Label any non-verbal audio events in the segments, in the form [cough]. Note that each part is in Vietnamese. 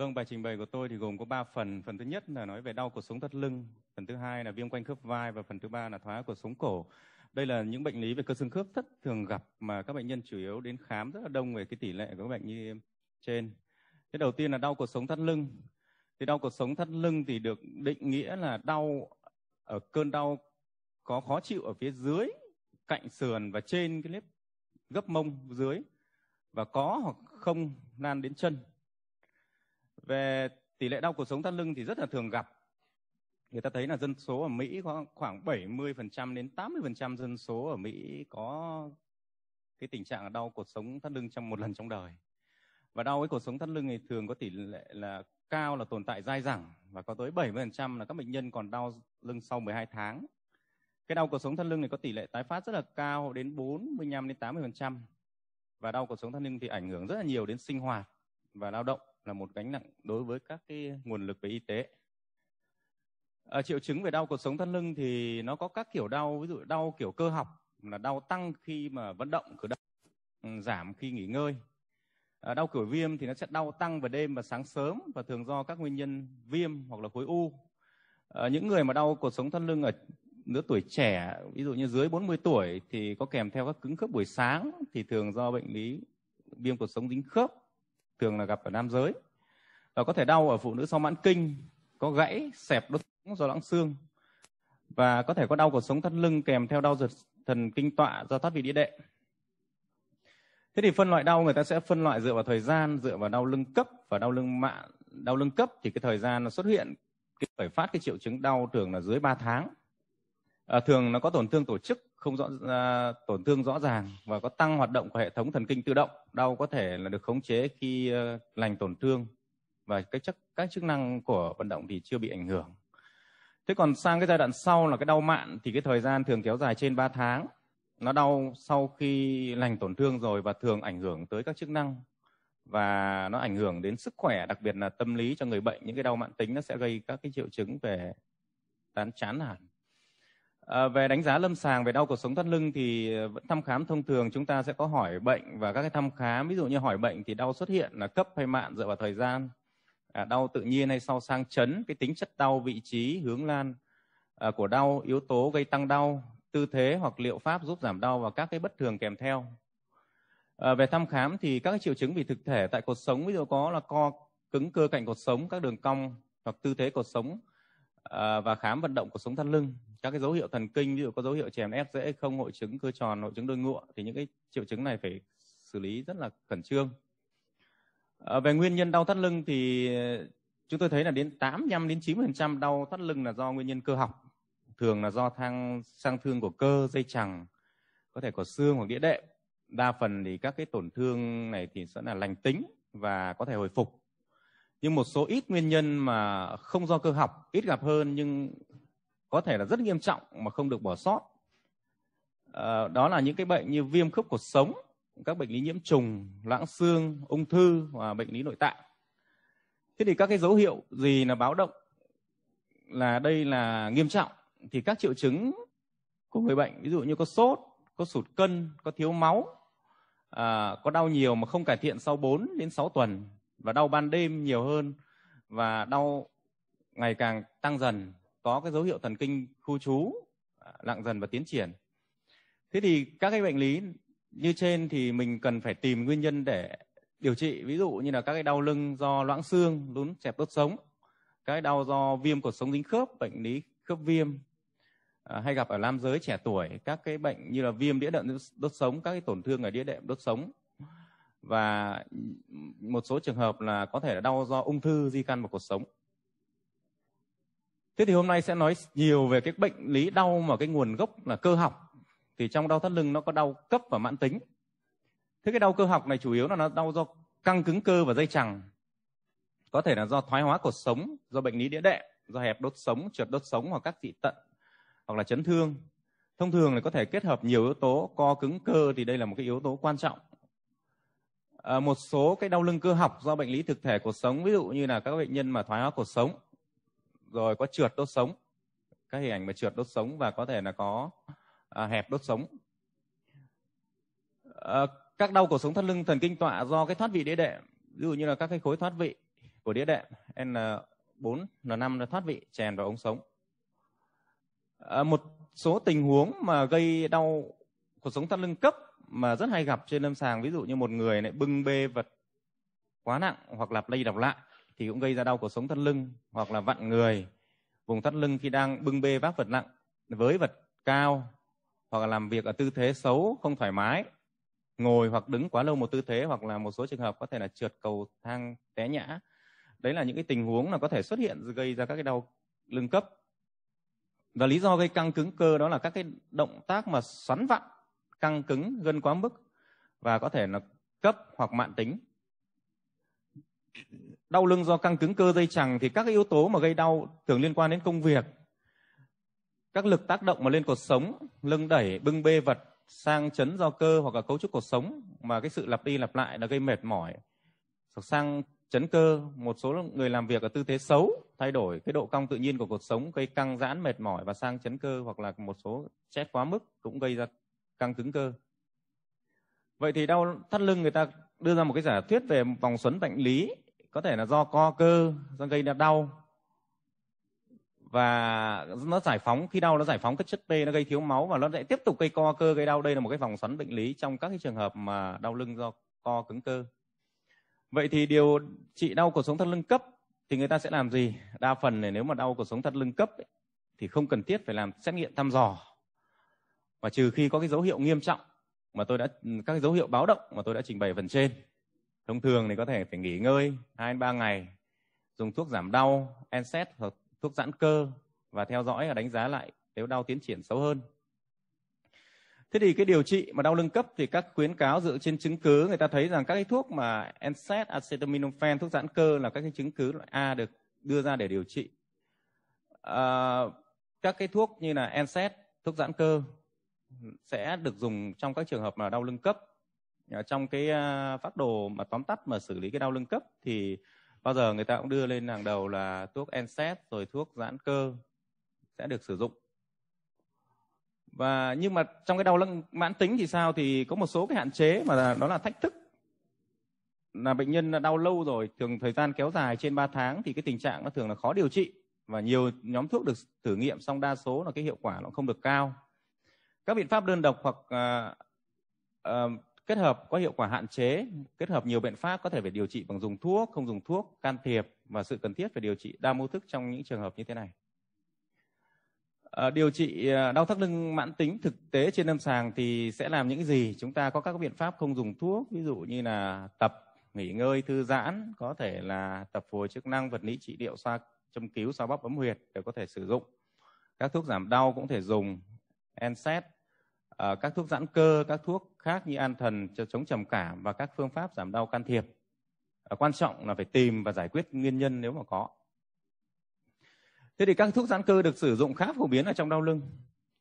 Vâng, bài trình bày của tôi thì gồm có 3 phần. Phần thứ nhất là nói về đau cột sống thắt lưng, phần thứ hai là viêm quanh khớp vai và phần thứ ba là thoái cột sống cổ. Đây là những bệnh lý về cơ xương khớp rất thường gặp mà các bệnh nhân chủ yếu đến khám rất là đông về cái tỷ lệ của các bệnh như trên. Cái đầu tiên là đau cột sống thắt lưng. Thì đau cột sống thắt lưng thì được định nghĩa là đau ở cơn đau có khó chịu ở phía dưới cạnh sườn và trên cái lớp gấp mông dưới và có hoặc không lan đến chân về tỷ lệ đau cột sống thắt lưng thì rất là thường gặp. Người ta thấy là dân số ở Mỹ có khoảng 70% đến 80% dân số ở Mỹ có cái tình trạng đau cột sống thắt lưng trong một lần trong đời. Và đau cái cột sống thắt lưng thì thường có tỷ lệ là cao là tồn tại dai dẳng và có tới 70% là các bệnh nhân còn đau lưng sau 12 tháng. Cái đau cột sống thắt lưng này có tỷ lệ tái phát rất là cao đến 45 đến 80% và đau cột sống thắt lưng thì ảnh hưởng rất là nhiều đến sinh hoạt và lao động là một gánh nặng đối với các cái nguồn lực về y tế. À, triệu chứng về đau cột sống thắt lưng thì nó có các kiểu đau, ví dụ đau kiểu cơ học là đau tăng khi mà vận động, cử động ừ, giảm khi nghỉ ngơi. À, đau kiểu viêm thì nó sẽ đau tăng vào đêm và sáng sớm và thường do các nguyên nhân viêm hoặc là khối u. À, những người mà đau cột sống thắt lưng ở lứa tuổi trẻ, ví dụ như dưới 40 tuổi thì có kèm theo các cứng khớp buổi sáng thì thường do bệnh lý viêm cột sống dính khớp thường là gặp ở nam giới và có thể đau ở phụ nữ sau mãn kinh có gãy xẹp đốt sống do loãng xương và có thể có đau cột sống thắt lưng kèm theo đau giật thần kinh tọa do thoát vị đĩa đệm thế thì phân loại đau người ta sẽ phân loại dựa vào thời gian dựa vào đau lưng cấp và đau lưng mạ đau lưng cấp thì cái thời gian nó xuất hiện cái khởi phát cái triệu chứng đau thường là dưới 3 tháng à, thường nó có tổn thương tổ chức không rõ uh, tổn thương rõ ràng và có tăng hoạt động của hệ thống thần kinh tự động đau có thể là được khống chế khi uh, lành tổn thương và cái chức các chức năng của vận động thì chưa bị ảnh hưởng thế còn sang cái giai đoạn sau là cái đau mạn thì cái thời gian thường kéo dài trên 3 tháng nó đau sau khi lành tổn thương rồi và thường ảnh hưởng tới các chức năng và nó ảnh hưởng đến sức khỏe đặc biệt là tâm lý cho người bệnh những cái đau mạn tính nó sẽ gây các cái triệu chứng về tán chán hẳn À, về đánh giá lâm sàng về đau cột sống thắt lưng thì ờ, thăm khám thông thường chúng ta sẽ có hỏi bệnh và các cái thăm khám ví dụ như hỏi bệnh thì đau xuất hiện là cấp hay mạn dựa vào thời gian à, đau tự nhiên hay sau sang chấn cái tính chất đau vị trí hướng lan à, của đau yếu tố gây tăng đau tư thế hoặc liệu pháp giúp giảm đau và các cái bất thường kèm theo à, về thăm khám thì các cái triệu chứng vì thực thể tại cột sống ví dụ có là co cứng cơ cạnh cột sống các đường cong hoặc tư thế cột sống Ờ, và khám vận động của sống thắt lưng các cái dấu hiệu thần kinh ví dụ có dấu hiệu chèn ép dễ không hội chứng cơ tròn hội chứng đôi ngựa thì những cái triệu chứng này phải xử lý rất là khẩn trương à, về nguyên nhân đau thắt lưng thì ờ, chúng tôi thấy là đến 85 đến 90% đau thắt lưng là do nguyên nhân cơ học thường là do thang sang thương của cơ dây chằng có thể có xương hoặc đĩa đệm đa phần thì các cái tổn thương này thì sẽ là lành tính và có thể hồi phục nhưng một số ít nguyên nhân mà không do cơ học ít gặp hơn nhưng có thể là rất nghiêm trọng mà không được bỏ sót à, đó là những cái bệnh như viêm khớp cột sống các bệnh lý nhiễm trùng loãng xương ung thư và bệnh lý nội tạng thế thì các cái dấu hiệu gì là báo động là đây là nghiêm trọng thì các triệu chứng của người bệnh ví dụ như có sốt có sụt cân có thiếu máu à, có đau nhiều mà không cải thiện sau 4 đến 6 tuần và đau ban đêm nhiều hơn và đau ngày càng tăng dần có cái dấu hiệu thần kinh khu trú nặng à, dần và tiến triển thế thì các cái bệnh lý như trên thì mình cần phải tìm nguyên nhân để điều trị ví dụ như là các cái đau lưng do loãng xương lún chẹp đốt sống các cái đau do viêm cột sống dính khớp bệnh lý khớp viêm à, hay gặp ở nam giới trẻ tuổi các cái bệnh như là viêm đĩa đệm đốt sống các cái tổn thương ở đĩa đệm đốt sống và một số trường hợp là có thể là đau do ung thư di căn vào cuộc sống. Thế thì hôm nay sẽ nói nhiều về cái bệnh lý đau mà cái nguồn gốc là cơ học. Thì trong đau thắt lưng nó có đau cấp và mãn tính. Thế cái đau cơ học này chủ yếu là nó đau do căng cứng cơ và dây chằng. Có thể là do thoái hóa cột sống, do bệnh lý đĩa đệm, do hẹp đốt sống, trượt đốt sống hoặc các dị tận hoặc là chấn thương. Thông thường là có thể kết hợp nhiều yếu tố co cứng cơ thì đây là một cái yếu tố quan trọng Ờ, một số cái đau lưng cơ học do bệnh lý thực thể cuộc sống ví dụ như là các bệnh nhân mà thoái hóa cuộc sống rồi có trượt đốt sống các hình ảnh mà trượt đốt sống và có thể là có à, hẹp đốt sống à, các đau cuộc sống thắt lưng thần kinh tọa do cái thoát vị đĩa đệm ví dụ như là các cái khối thoát vị của đĩa đệm n 4 n 5 là thoát vị chèn vào ống sống à, một số tình huống mà gây đau cuộc sống thắt lưng cấp mà rất hay gặp trên lâm sàng ví dụ như một người lại bưng bê vật quá nặng hoặc lặp lây đọc lại thì cũng gây ra đau cột sống thắt lưng hoặc là vặn người vùng thắt lưng khi đang bưng bê vác vật nặng với vật cao hoặc là làm việc ở tư thế xấu không thoải mái ngồi hoặc đứng quá lâu một tư thế hoặc là một số trường hợp có thể là trượt cầu thang té nhã đấy là những cái tình huống là có thể xuất hiện gây ra các cái đau lưng cấp và lý do gây căng cứng cơ đó là các cái động tác mà xoắn vặn căng cứng gân quá mức và có thể là cấp hoặc mạn tính đau lưng do căng cứng cơ dây chằng thì các yếu tố mà gây đau thường liên quan đến công việc các lực tác động mà lên cột sống lưng đẩy bưng bê vật sang chấn do cơ hoặc là cấu trúc cột sống mà cái sự lặp đi lặp lại là gây mệt mỏi sang chấn cơ một số người làm việc ở tư thế xấu thay đổi cái độ cong tự nhiên của cột sống gây căng giãn mệt mỏi và sang chấn cơ hoặc là một số chết quá mức cũng gây ra căng cứng cơ. Vậy thì đau thắt lưng người ta đưa ra một cái giả thuyết về vòng xoắn bệnh lý có thể là do co cơ do gây ra đau và nó giải phóng khi đau nó giải phóng các chất P nó gây thiếu máu và nó lại tiếp tục gây co cơ gây đau đây là một cái vòng xoắn bệnh lý trong các cái trường hợp mà đau lưng do co cứng cơ vậy thì điều trị đau cột sống thắt lưng cấp thì người ta sẽ làm gì đa phần này nếu mà đau cột sống thắt lưng cấp ấy, thì không cần thiết phải làm xét nghiệm thăm dò và trừ khi có cái dấu hiệu nghiêm trọng mà tôi đã các cái dấu hiệu báo động mà tôi đã trình bày phần trên thông thường thì có thể phải nghỉ ngơi hai ba ngày dùng thuốc giảm đau NSAID hoặc thuốc giãn cơ và theo dõi và đánh giá lại nếu đau tiến triển xấu hơn thế thì cái điều trị mà đau lưng cấp thì các khuyến cáo dựa trên chứng cứ người ta thấy rằng các cái thuốc mà NSAID acetaminophen thuốc giãn cơ là các cái chứng cứ loại A được đưa ra để điều trị à, các cái thuốc như là NSAID thuốc giãn cơ sẽ được dùng trong các trường hợp mà đau lưng cấp ờ, trong cái ờ, phát đồ mà tóm tắt mà xử lý cái đau lưng cấp thì bao giờ người ta cũng đưa lên hàng đầu là thuốc NSAID rồi thuốc giãn cơ sẽ được sử dụng và nhưng mà trong cái đau lưng mãn tính thì sao thì có một số cái hạn chế mà đó là thách thức là bệnh nhân đau lâu rồi thường thời gian kéo dài trên 3 tháng thì cái tình trạng nó thường là khó điều trị và nhiều nhóm thuốc được thử nghiệm xong đa số là cái hiệu quả nó không được cao các biện pháp đơn độc hoặc uh, uh, kết hợp có hiệu quả hạn chế kết hợp nhiều biện pháp có thể phải điều trị bằng dùng thuốc không dùng thuốc can thiệp và sự cần thiết phải điều trị đa mô thức trong những trường hợp như thế này ờ, điều trị đau thắt lưng mãn tính thực tế trên lâm sàng thì sẽ làm những gì chúng ta có các biện pháp không dùng thuốc ví dụ như là tập nghỉ ngơi thư giãn có thể là tập hồi chức năng vật lý trị liệu xoa châm cứu xoa bóp bấm huyệt đều có thể sử dụng các thuốc giảm đau cũng thể dùng NSAID Ờ, các thuốc giãn cơ, các thuốc khác như an thần cho chống trầm cảm và các phương pháp giảm đau can thiệp. À, quan trọng là phải tìm và giải quyết nguyên nhân nếu mà có. Thế thì các thuốc giãn cơ được sử dụng khá phổ biến ở trong đau lưng.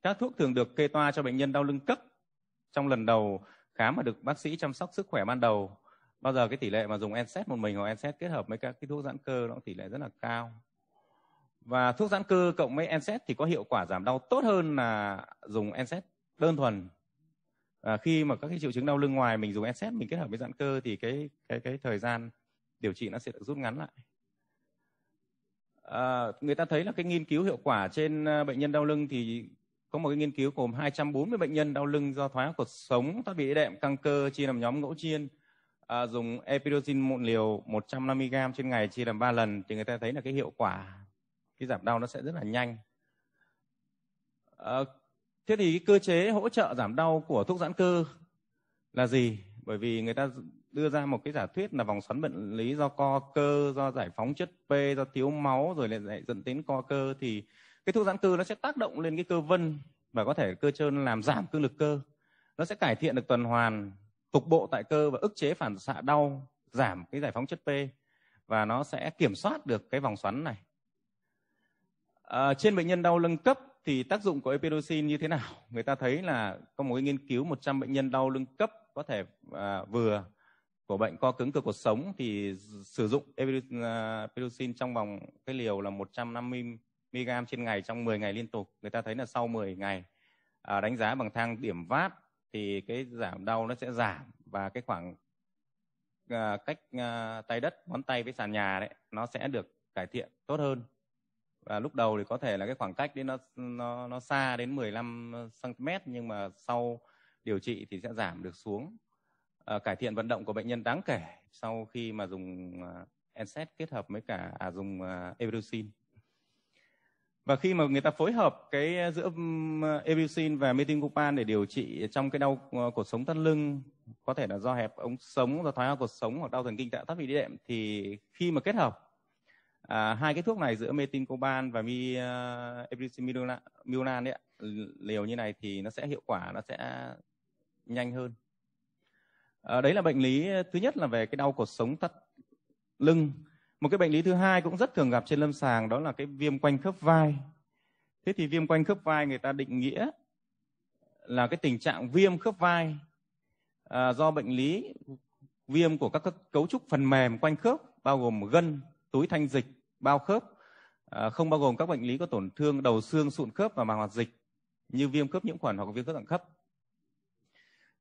Các thuốc thường được kê toa cho bệnh nhân đau lưng cấp trong lần đầu khám mà được bác sĩ chăm sóc sức khỏe ban đầu. Bao giờ cái tỷ lệ mà dùng NSAID một mình hoặc NSAID kết hợp với các cái thuốc giãn cơ nó tỷ lệ rất là cao. Và thuốc giãn cơ cộng với NSAID thì có hiệu quả giảm đau tốt hơn là dùng NSAID đơn thuần à, khi mà các cái triệu chứng đau lưng ngoài mình dùng NSAID mình kết hợp với giãn cơ thì cái cái cái thời gian điều trị nó sẽ được rút ngắn lại à, người ta thấy là cái nghiên cứu hiệu quả trên à, bệnh nhân đau lưng thì có một cái nghiên cứu gồm 240 bệnh nhân đau lưng do thoái hóa cột sống, thoát vị đệm, căng cơ chia làm nhóm ngẫu chiên à, dùng epidosin một liều 150 g trên ngày chia làm 3 lần thì người ta thấy là cái hiệu quả cái giảm đau nó sẽ rất là nhanh. À, Thế thì cái cơ chế hỗ trợ giảm đau của thuốc giãn cơ là gì? Bởi vì người ta đưa ra một cái giả thuyết là vòng xoắn bệnh lý do co cơ, do giải phóng chất P, do thiếu máu rồi lại dẫn đến co cơ thì cái thuốc giãn cơ nó sẽ tác động lên cái cơ vân và có thể cơ trơn làm giảm cương lực cơ. Nó sẽ cải thiện được tuần hoàn cục bộ tại cơ và ức chế phản xạ đau, giảm cái giải phóng chất P và nó sẽ kiểm soát được cái vòng xoắn này. À, trên bệnh nhân đau lưng cấp thì tác dụng của epidoxin như thế nào? Người ta thấy là có một cái nghiên cứu 100 bệnh nhân đau lưng cấp có thể à, vừa của bệnh co cứng cơ cột sống thì sử dụng epiducin à, trong vòng cái liều là 150 mg trên ngày trong 10 ngày liên tục. Người ta thấy là sau 10 ngày à, đánh giá bằng thang điểm VAP thì cái giảm đau nó sẽ giảm và cái khoảng à, cách à, tay đất ngón tay với sàn nhà đấy nó sẽ được cải thiện tốt hơn và lúc đầu thì có thể là cái khoảng cách đấy nó nó nó xa đến 15 cm nhưng mà sau điều trị thì sẽ giảm được xuống à, cải thiện vận động của bệnh nhân đáng kể sau khi mà dùng ờ, NSAID kết hợp với cả à, dùng ờ, Evolucin và khi mà người ta phối hợp cái giữa Evucin và Metincopan để điều trị trong cái đau cột sống thắt lưng có thể là do hẹp ống sống do thoái hóa cột sống hoặc đau thần kinh tạ thắt vị đệm thì khi mà kết hợp à, hai cái thuốc này giữa metincoban và mi uh, miolan đấy liều như này thì nó sẽ hiệu quả nó sẽ nhanh hơn à, đấy là bệnh lý ờ, thứ nhất là về cái đau cột sống thắt lưng một cái bệnh lý thứ hai cũng rất thường gặp trên lâm sàng đó là cái viêm quanh khớp vai thế thì viêm quanh khớp vai người ta định nghĩa là cái tình trạng viêm khớp vai à, do bệnh lý viêm của các cấu trúc phần mềm quanh khớp bao gồm gân túi thanh dịch bao khớp à, không bao gồm các bệnh lý có tổn thương đầu xương sụn khớp và màng hoạt dịch như viêm khớp nhiễm khuẩn hoặc viêm khớp dạng khớp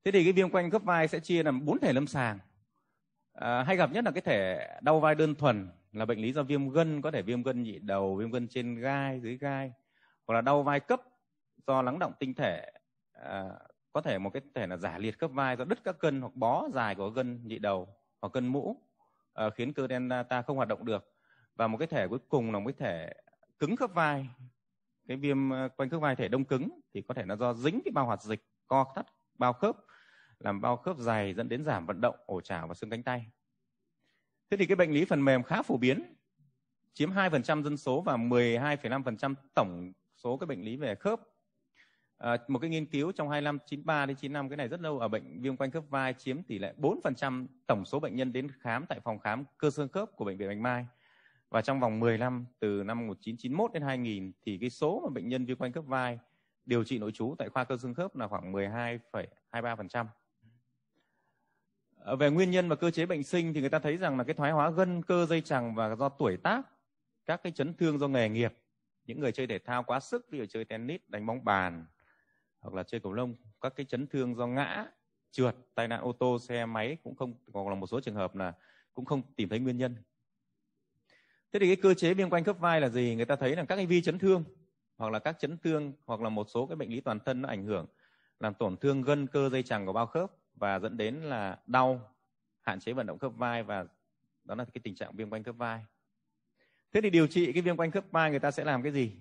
thế thì cái viêm quanh khớp vai sẽ chia làm bốn thể lâm sàng à, hay gặp nhất là cái thể đau vai đơn thuần là bệnh lý do viêm gân có thể viêm gân nhị đầu viêm gân trên gai dưới gai hoặc là đau vai cấp do lắng động tinh thể à, có thể một cái thể là giả liệt khớp vai do đứt các cân hoặc bó dài của gân nhị đầu hoặc cân mũ Ờ, khiến cơ đen ta không hoạt động được và một cái thể cuối cùng là một cái thể cứng khớp vai cái viêm ờ, quanh khớp vai thể đông cứng thì có thể là do dính cái bao hoạt dịch co thắt bao khớp làm bao khớp dày dẫn đến giảm vận động ổ chảo và xương cánh tay thế thì cái bệnh lý phần mềm khá phổ biến chiếm 2% dân số và 12,5% tổng số các bệnh lý về khớp À, một cái nghiên cứu trong 25 93 đến 95 cái này rất lâu ở bệnh viêm quanh khớp vai chiếm tỷ lệ 4% tổng số bệnh nhân đến khám tại phòng khám cơ xương khớp của bệnh viện Bạch Mai. Và trong vòng 10 năm từ năm 1991 đến 2000 thì cái số mà bệnh nhân viêm quanh khớp vai điều trị nội trú tại khoa cơ xương khớp là khoảng 12,23%. À, ờ, về nguyên nhân và cơ chế bệnh sinh thì người ta thấy rằng là cái thoái hóa gân cơ dây chằng và do tuổi tác, các cái chấn thương do nghề nghiệp, những người chơi thể thao quá sức, ví dụ chơi tennis, đánh bóng bàn, hoặc là chơi cầu lông các cái chấn thương do ngã trượt tai nạn ô tô xe máy cũng không hoặc là một số trường hợp là cũng không tìm thấy nguyên nhân thế thì cái cơ chế viêm quanh khớp vai là gì người ta thấy là các cái vi chấn thương hoặc là các chấn thương hoặc là một số cái bệnh lý toàn thân nó ảnh hưởng làm tổn thương gân cơ dây chằng của bao khớp và dẫn đến là đau hạn chế vận động khớp vai và đó là cái tình trạng viêm quanh khớp vai thế thì điều trị cái viêm quanh khớp vai người ta sẽ làm cái gì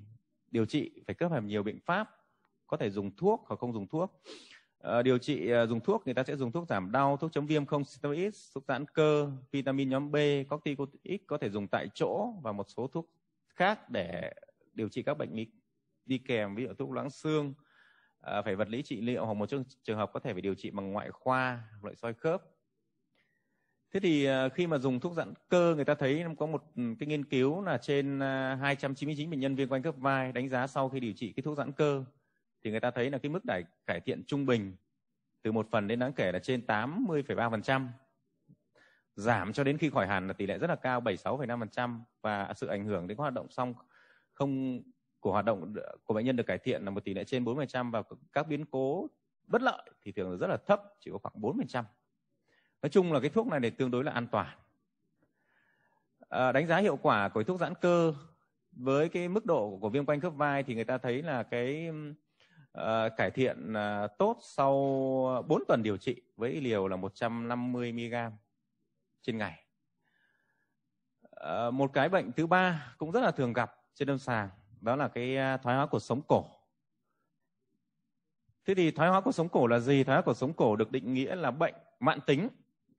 điều trị phải kết hợp nhiều biện pháp có thể dùng thuốc hoặc không dùng thuốc ờ, điều trị ờ, dùng thuốc người ta sẽ dùng thuốc giảm đau thuốc chống viêm không steroid thuốc giãn cơ vitamin nhóm b corticoid có thể dùng tại chỗ và một số thuốc khác để điều trị các bệnh lý đi kèm ví dụ thuốc loãng xương ờ, phải vật lý trị liệu hoặc một trường hợp có thể phải điều trị bằng ngoại khoa loại soi khớp Thế thì khi mà dùng thuốc giãn cơ người ta thấy có một ừ, cái nghiên cứu là trên 299 bệnh nhân viêm quanh khớp vai đánh giá sau khi điều trị cái thuốc giãn cơ thì người ta thấy là cái mức đại cải thiện trung bình từ một phần đến đáng kể là trên 80,3%. Giảm cho đến khi khỏi hẳn là tỷ lệ rất là cao 76,5% và sự ảnh hưởng đến hoạt động song không của hoạt động của bệnh nhân được cải thiện là một tỷ lệ trên 4% và các biến cố bất lợi thì thường là rất là thấp, chỉ có khoảng 4%. Nói chung là cái thuốc này thì tương đối là an toàn. À, đánh giá hiệu quả của thuốc giãn cơ với cái mức độ của viêm quanh khớp vai thì người ta thấy là cái Ờ, cải thiện uh, tốt sau 4 tuần điều trị với liều là 150 mg trên ngày. Uh, một cái bệnh thứ ba cũng rất là thường gặp trên lâm sàng đó là cái thoái hóa cuộc sống cổ. Thế thì thoái hóa cuộc sống cổ là gì? Thoái hóa cuộc sống cổ được định nghĩa là bệnh mãn tính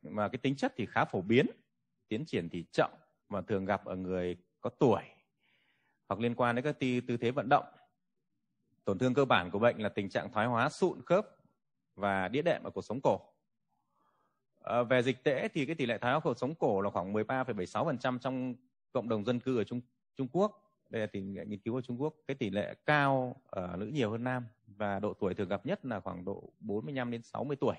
mà cái tính chất thì khá phổ biến, tiến triển thì chậm và thường gặp ở người có tuổi hoặc liên quan đến các tư, tư thế vận động tổn thương cơ bản của bệnh là tình trạng thoái hóa sụn khớp và đĩa đệm ở cột sống cổ à, về dịch tễ thì cái tỷ lệ thoái hóa cột sống cổ là khoảng 13,76% trong cộng đồng dân cư ở Trung Trung Quốc đây là tình nghiên cứu ở Trung Quốc cái tỷ lệ cao ở nữ nhiều hơn nam và độ tuổi thường gặp nhất là khoảng độ 45 đến 60 tuổi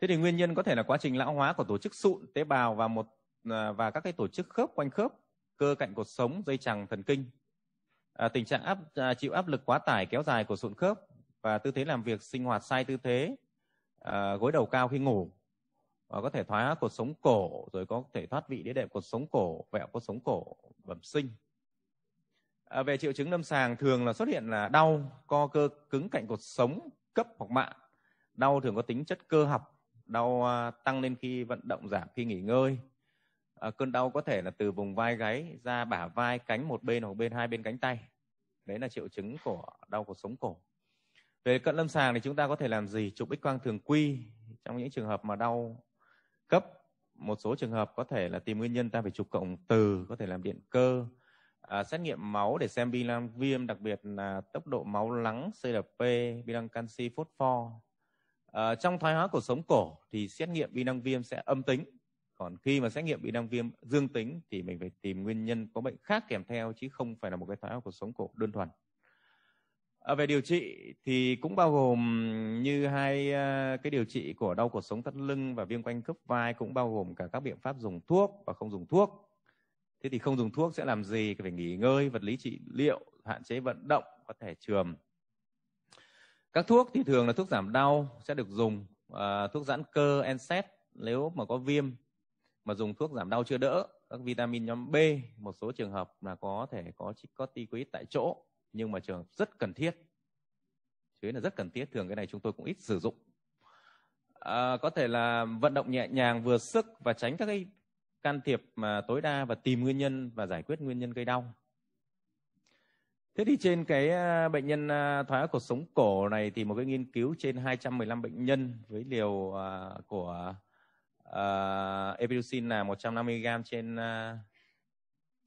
thế thì nguyên nhân có thể là quá trình lão hóa của tổ chức sụn tế bào và một à, và các cái tổ chức khớp quanh khớp cơ cạnh cột sống dây chằng thần kinh à, tình trạng áp à, chịu áp lực quá tải kéo dài của sụn khớp và tư thế làm việc sinh hoạt sai tư thế à, gối đầu cao khi ngủ và có thể thoái cột sống cổ rồi có thể thoát vị đĩa đệm cột sống cổ vẹo cột sống cổ bẩm sinh à, về triệu chứng lâm sàng thường là xuất hiện là đau co cơ cứng cạnh cột sống cấp hoặc mạng đau thường có tính chất cơ học đau à, tăng lên khi vận động giảm khi nghỉ ngơi à, cơn đau có thể là từ vùng vai gáy ra bả vai cánh một bên hoặc bên hai bên cánh tay đấy là triệu chứng của đau cột sống cổ về cận lâm sàng thì chúng ta có thể làm gì chụp x quang thường quy trong những trường hợp mà đau cấp một số trường hợp có thể là tìm nguyên nhân ta phải chụp cộng từ có thể làm điện cơ à, xét nghiệm máu để xem bi viêm đặc biệt là tốc độ máu lắng CRP bi lăng canxi phốt pho à, trong thoái hóa cột sống cổ thì xét nghiệm bi viêm sẽ âm tính còn khi mà xét nghiệm bị đam viêm dương tính thì mình phải tìm nguyên nhân có bệnh khác kèm theo chứ không phải là một cái thoái hóa cuộc sống cổ đơn thuần à, về điều trị thì cũng bao gồm như hai à, cái điều trị của đau cuộc sống thắt lưng và viêm quanh khớp vai cũng bao gồm cả các biện pháp dùng thuốc và không dùng thuốc thế thì không dùng thuốc sẽ làm gì phải nghỉ ngơi vật lý trị liệu hạn chế vận động có thể trường các thuốc thì thường là thuốc giảm đau sẽ được dùng à, thuốc giãn cơ NSAID nếu mà có viêm mà dùng thuốc giảm đau chưa đỡ các vitamin nhóm B một số trường hợp là có thể có corticoid tại chỗ nhưng mà trường rất cần thiết chứ là rất cần thiết thường cái này chúng tôi cũng ít sử dụng à, có thể là vận động nhẹ nhàng vừa sức và tránh các cái can thiệp mà tối đa và tìm nguyên nhân và giải quyết nguyên nhân gây đau Thế thì trên cái à, bệnh nhân à, thoái cột sống cổ này thì một cái nghiên cứu trên 215 bệnh nhân với liều à, của uh, ờ, epiducin là 150 g trên uh,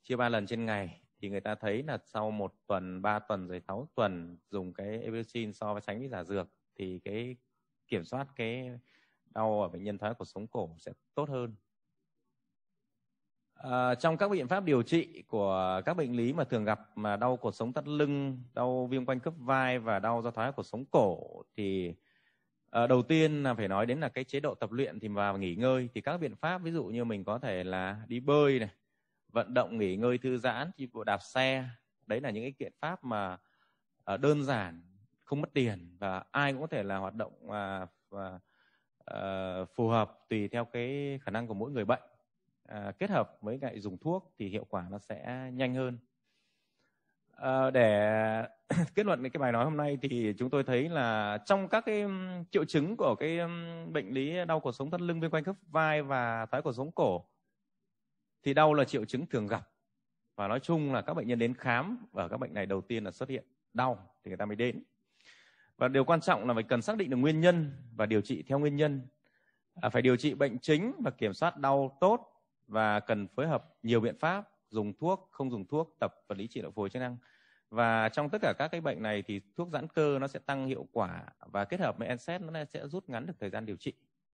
chia 3 lần trên ngày thì người ta thấy là sau một tuần, 3 tuần rồi 6 tuần dùng cái epiducin so với tránh với giả dược thì cái kiểm soát cái đau ở bệnh nhân thoái cột sống cổ sẽ tốt hơn. À, trong các biện pháp điều trị của các bệnh lý mà thường gặp mà đau cột sống thắt lưng, đau viêm quanh khớp vai và đau do thoái cột sống cổ thì À, đầu tiên là phải nói đến là cái chế độ tập luyện thì và nghỉ ngơi thì các biện pháp ví dụ như mình có thể là đi bơi này, vận động nghỉ ngơi thư giãn, đi bộ đạp xe, đấy là những cái biện pháp mà à, đơn giản, không mất tiền và ai cũng có thể là hoạt động à, và ờ, phù hợp tùy theo cái khả năng của mỗi người bệnh. À, kết hợp với lại dùng thuốc thì hiệu quả nó sẽ nhanh hơn. À, để [clears throat] kết luận cái bài nói hôm nay thì chúng tôi thấy là trong các cái triệu chứng của cái bệnh lý đau cột sống thắt lưng bên quanh khớp vai và thoái cột sống cổ thì đau là triệu chứng thường gặp và nói chung là các bệnh nhân đến khám ở các bệnh này đầu tiên là xuất hiện đau thì người ta mới đến và điều quan trọng là phải cần xác định được nguyên nhân và điều trị theo nguyên nhân à, phải điều trị bệnh chính và kiểm soát đau tốt và cần phối hợp nhiều biện pháp dùng thuốc không dùng thuốc tập vật lý trị liệu phổi chức năng và trong tất cả các cái bệnh này thì thuốc giãn cơ nó sẽ tăng hiệu quả và kết hợp với NSAID nó sẽ rút ngắn được thời gian điều trị